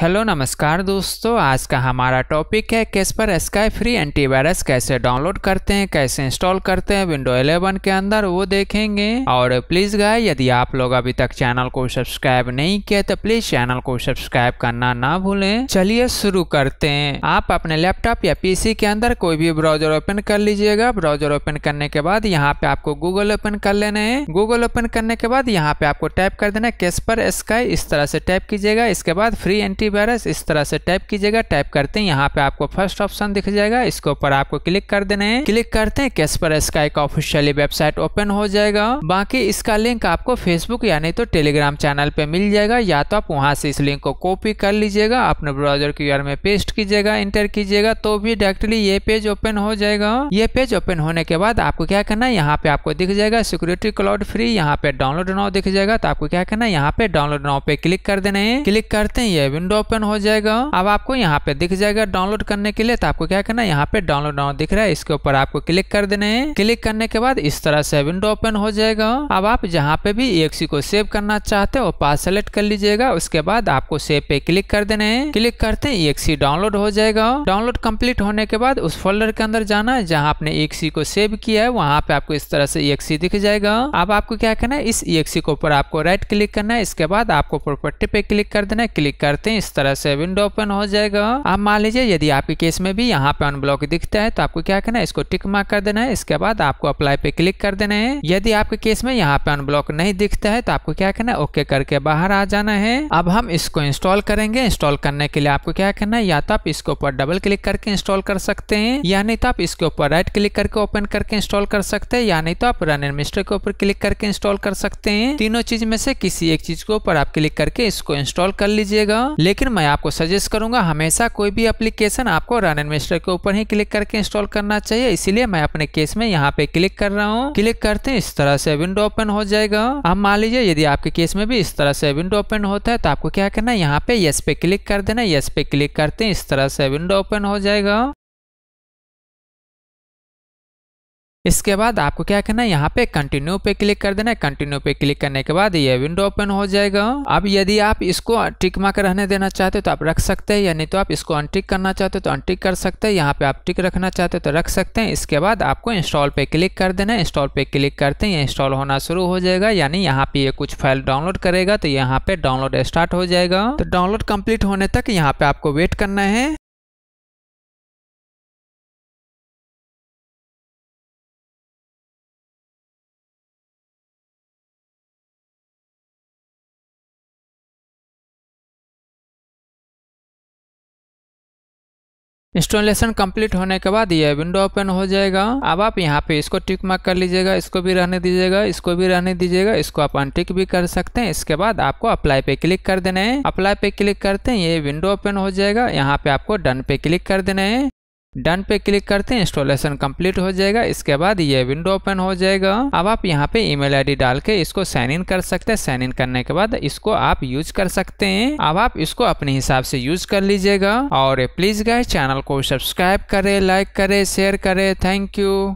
hello नमस्कार दोस्तों आज का हमारा टॉपिक है पर स्काई फ्री एंटीवायरस कैसे डाउनलोड करते हैं कैसे इंस्टॉल करते हैं विंडो 11 के अंदर वो देखेंगे और प्लीज़ गाय यदि आप लोग अभी तक चैनल को सब्सक्राइब नहीं किया तो प्लीज़ चैनल को सब्सक्राइब करना ना भूलें चलिए शुरू करते हैं आप अपने लैपटॉप या पीसी के अंदर कोई भी ब्राउजर ओपन कर लीजिएगा ब्राउजर ओपन करने के बाद यहाँ पे आपको गूगल ओपन कर लेना है गूगल ओपन करने के बाद यहाँ पे आपको टाइप कर देना है पर स्काई इस तरह से टाइप कीजिएगा इसके बाद फ्री एंटी एंटीवायरस इस तरह से टाइप कीजिएगा टाइप करते हैं यहाँ पे आपको फर्स्ट ऑप्शन दिख जाएगा इसके ऊपर आपको क्लिक कर देना है क्लिक करते हैं कैसपर स्काई का ऑफिशियली वेबसाइट ओपन हो जाएगा बाकी इसका लिंक आपको फेसबुक यानी तो टेलीग्राम चैनल पे मिल जाएगा या तो आप वहाँ से इस लिंक को कॉपी कर लीजिएगा अपने ब्राउजर क्यू में पेस्ट कीजिएगा इंटर कीजिएगा तो भी डायरेक्टली ये पेज ओपन हो जाएगा ये पेज ओपन होने के बाद आपको क्या करना है यहाँ पे आपको दिख जाएगा सिक्योरिटी क्लाउड फ्री यहाँ पे डाउनलोड नाउ दिख जाएगा तो आपको क्या करना है यहाँ पे डाउनलोड नाउ पे क्लिक कर देना है क्लिक करते हैं ये विंडो ओपन हो जाएगा अब आपको यहाँ पे दिख जाएगा डाउनलोड करने के लिए तो आपको क्या करना है यहाँ पे डाउनलोड नाउ दिख रहा है इसके ऊपर आपको क्लिक कर देना है क्लिक करने के बाद इस तरह से विंडो ओपन हो जाएगा अब आप जहाँ पे भी एक को सेव करना चाहते हो पास सेलेक्ट कर लीजिएगा उसके बाद आपको सेव पे क्लिक कर देना है क्लिक करते ही एक डाउनलोड हो जाएगा डाउनलोड कम्प्लीट होने के बाद उस फोल्डर के अंदर जाना है जहाँ आपने एक को सेव किया है वहाँ पे आपको इस तरह से एक दिख जाएगा अब आपको क्या करना है इस एक के ऊपर आपको राइट क्लिक करना है इसके बाद आपको प्रॉपर्टी पे क्लिक कर देना है क्लिक करते हैं इस तरह से विंडो ओपन हो जाएगा आप मान लीजिए यदि आपके केस में भी यहाँ पे अनब्लॉक दिखता है तो आपको क्या करना है इसको टिक मार्क कर देना है इसके बाद आपको अप्लाई पे क्लिक कर देना है यदि आपके केस में यहाँ पे अनब्लॉक नहीं दिखता है तो आपको क्या करना है ओके करके बाहर आ जाना है अब हम इसको इंस्टॉल करेंगे इंस्टॉल करने के लिए आपको क्या करना है या तो आप इसके ऊपर डबल क्लिक करके इंस्टॉल कर सकते हैं या नहीं तो आप इसके ऊपर राइट क्लिक करके ओपन करके इंस्टॉल कर सकते हैं या नहीं तो आप रन एंड मिस्टर के ऊपर क्लिक करके इंस्टॉल कर सकते हैं तीनों चीज में से किसी एक चीज के ऊपर आप क्लिक करके इसको इंस्टॉल कर लीजिएगा लेकिन लेकिन मैं आपको सजेस्ट करूंगा हमेशा कोई भी एप्लीकेशन आपको रन इन्वेस्टर के ऊपर ही क्लिक करके इंस्टॉल करना चाहिए इसीलिए मैं अपने केस में यहाँ पे क्लिक कर रहा हूँ क्लिक करते हैं इस तरह से विंडो ओपन हो जाएगा अब मान लीजिए यदि आपके केस में भी इस तरह से विंडो ओपन होता है तो आपको क्या करना है यहाँ पे यस पे क्लिक कर देना यस पे क्लिक करते हैं इस तरह से विंडो ओपन हो जाएगा इसके बाद आपको क्या करना है यहाँ पे कंटिन्यू पे क्लिक कर देना है कंटिन्यू पे क्लिक करने के बाद ये विंडो ओपन हो जाएगा अब यदि आप इसको टिक मार रहने देना चाहते हो तो आप रख सकते हैं या नहीं तो आप इसको अनटिक करना चाहते हो तो अनटिक कर सकते हैं यहाँ पे आप टिक रखना चाहते हो तो रख सकते हैं इसके बाद आपको इंस्टॉल पे क्लिक कर देना है इंस्टॉल पे क्लिक करते हैं ये इंस्टॉल होना शुरू हो जाएगा यानी यहाँ पे ये कुछ फाइल डाउनलोड करेगा तो यहाँ पे डाउनलोड स्टार्ट हो जाएगा तो डाउनलोड कंप्लीट होने तक यहाँ पे आपको वेट करना है इंस्टॉलेशन कंप्लीट होने के बाद ये विंडो ओपन हो जाएगा अब आप यहाँ पे इसको टिक मार्क कर लीजिएगा इसको भी रहने दीजिएगा इसको भी रहने दीजिएगा इसको आप अनटिक भी कर सकते हैं इसके बाद आपको अप्लाई पे क्लिक कर देना है अप्लाई पे क्लिक करते हैं ये विंडो ओपन हो जाएगा यहाँ पे आपको डन पे क्लिक कर देना है डन पे क्लिक करते हैं इंस्टॉलेशन कंप्लीट हो जाएगा इसके बाद ये विंडो ओपन हो जाएगा अब आप यहाँ पे ईमेल आईडी डाल के इसको साइन इन कर सकते हैं साइन इन करने के बाद इसको आप यूज कर सकते हैं अब आप इसको अपने हिसाब से यूज कर लीजिएगा और प्लीज गाय चैनल को सब्सक्राइब करे लाइक करे शेयर करे थैंक यू